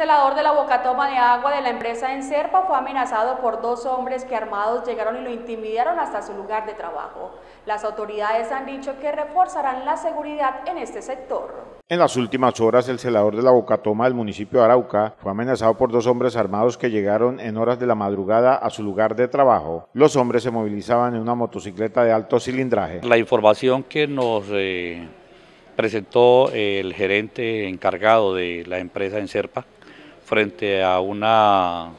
El celador de la bocatoma de agua de la empresa en Serpa fue amenazado por dos hombres que armados llegaron y lo intimidaron hasta su lugar de trabajo. Las autoridades han dicho que reforzarán la seguridad en este sector. En las últimas horas, el celador de la bocatoma del municipio de Arauca fue amenazado por dos hombres armados que llegaron en horas de la madrugada a su lugar de trabajo. Los hombres se movilizaban en una motocicleta de alto cilindraje. La información que nos... Eh, presentó el gerente encargado de la empresa en Serpa, frente a una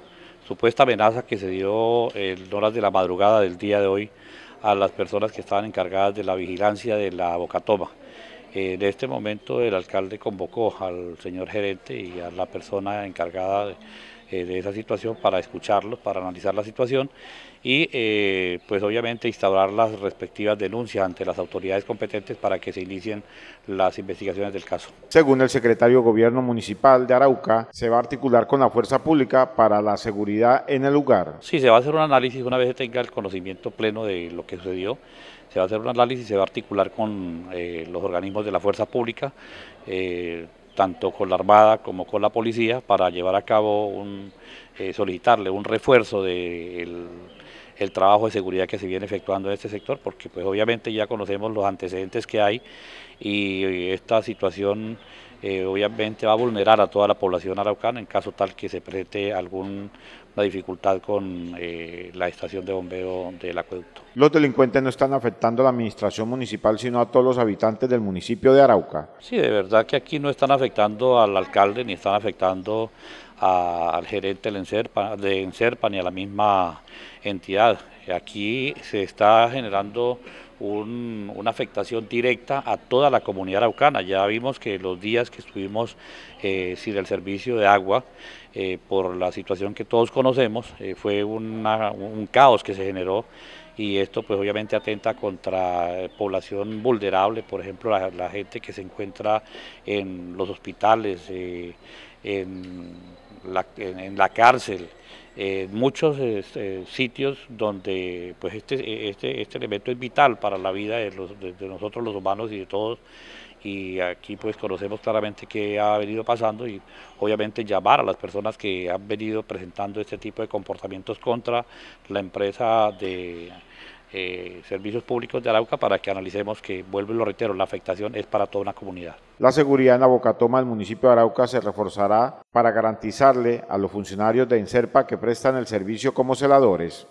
supuesta amenaza que se dio en horas de la madrugada del día de hoy a las personas que estaban encargadas de la vigilancia de la bocatoma. En este momento el alcalde convocó al señor gerente y a la persona encargada de eh, de esa situación para escucharlos, para analizar la situación y eh, pues obviamente instaurar las respectivas denuncias ante las autoridades competentes para que se inicien las investigaciones del caso. Según el secretario de Gobierno Municipal de Arauca, se va a articular con la fuerza pública para la seguridad en el lugar. Sí, se va a hacer un análisis una vez se tenga el conocimiento pleno de lo que sucedió se va a hacer un análisis, se va a articular con eh, los organismos de la fuerza pública, tanto con la Armada como con la Policía, para llevar a cabo, un, eh, solicitarle un refuerzo del de el trabajo de seguridad que se viene efectuando en este sector, porque pues obviamente ya conocemos los antecedentes que hay y esta situación eh, obviamente va a vulnerar a toda la población araucana en caso tal que se presente alguna dificultad con eh, la estación de bombeo del acueducto. Los delincuentes no están afectando a la administración municipal, sino a todos los habitantes del municipio de Arauca. Sí, de verdad que aquí no están afectando al alcalde ni están afectando al gerente de ENSERPA, de Encerpa ni a la misma entidad. Aquí se está generando una afectación directa a toda la comunidad araucana. Ya vimos que los días que estuvimos eh, sin el servicio de agua, eh, por la situación que todos conocemos, eh, fue un caos que se generó y esto pues obviamente atenta contra eh, población vulnerable, por ejemplo la, gente que se encuentra en los hospitales, en, la, cárcel, en muchos sitios donde pues este, este, este, elemento es vital para la vida de, de nosotros los humanos y de todos y aquí pues conocemos claramente qué ha venido pasando y obviamente llamar a las personas que han venido presentando este tipo de comportamientos contra la empresa de eh, servicios públicos de Arauca para que analicemos que, vuelvo y lo reitero, la afectación es para toda una comunidad. La seguridad en la Bocatoma del municipio de Arauca se reforzará para garantizarle a los funcionarios de Inserpa que prestan el servicio como celadores.